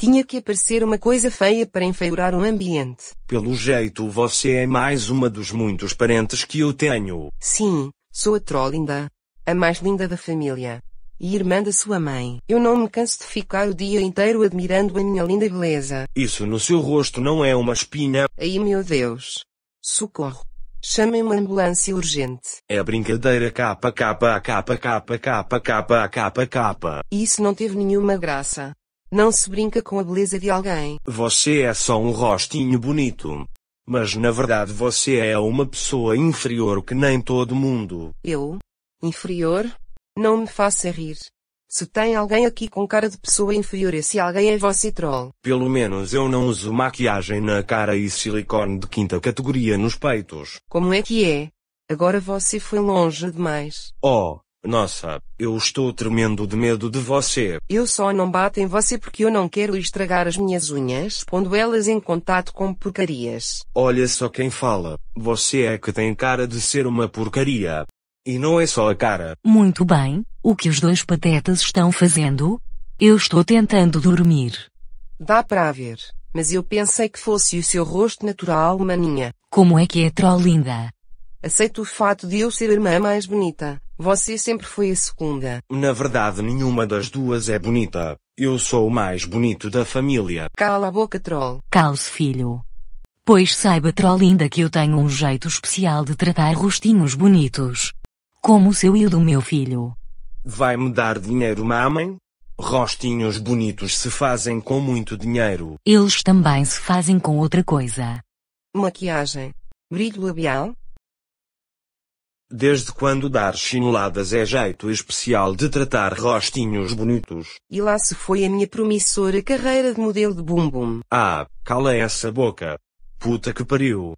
Tinha que aparecer uma coisa feia para enfeiurar o ambiente. Pelo jeito você é mais uma dos muitos parentes que eu tenho. Sim, sou a Trollinda. A mais linda da família. E irmã da sua mãe. Eu não me canso de ficar o dia inteiro admirando a minha linda beleza. Isso no seu rosto não é uma espinha. Ai meu Deus. Socorro. Chamem uma ambulância urgente. É brincadeira capa capa capa capa capa capa capa capa. Isso não teve nenhuma graça. Não se brinca com a beleza de alguém. Você é só um rostinho bonito. Mas na verdade você é uma pessoa inferior que nem todo mundo. Eu? Inferior? Não me faça rir. Se tem alguém aqui com cara de pessoa inferior, esse alguém é você troll. Pelo menos eu não uso maquiagem na cara e silicone de quinta categoria nos peitos. Como é que é? Agora você foi longe demais. Oh, nossa, eu estou tremendo de medo de você. Eu só não bato em você porque eu não quero estragar as minhas unhas pondo elas em contato com porcarias. Olha só quem fala. Você é que tem cara de ser uma porcaria. E não é só a cara. Muito bem. O que os dois patetas estão fazendo? Eu estou tentando dormir. Dá para ver. Mas eu pensei que fosse o seu rosto natural, maninha. Como é que é, trolinda? Aceito o fato de eu ser a irmã mais bonita. Você sempre foi a segunda. Na verdade, nenhuma das duas é bonita. Eu sou o mais bonito da família. Cala a boca, troll. Calce, filho. Pois saiba, troll, ainda que eu tenho um jeito especial de tratar rostinhos bonitos. Como o seu e o do meu filho. Vai-me dar dinheiro, mamãe? Rostinhos bonitos se fazem com muito dinheiro. Eles também se fazem com outra coisa. Maquiagem. Brilho labial. Desde quando dar chineladas é jeito especial de tratar rostinhos bonitos. E lá se foi a minha promissora carreira de modelo de bumbum. Ah, cala essa boca. Puta que pariu.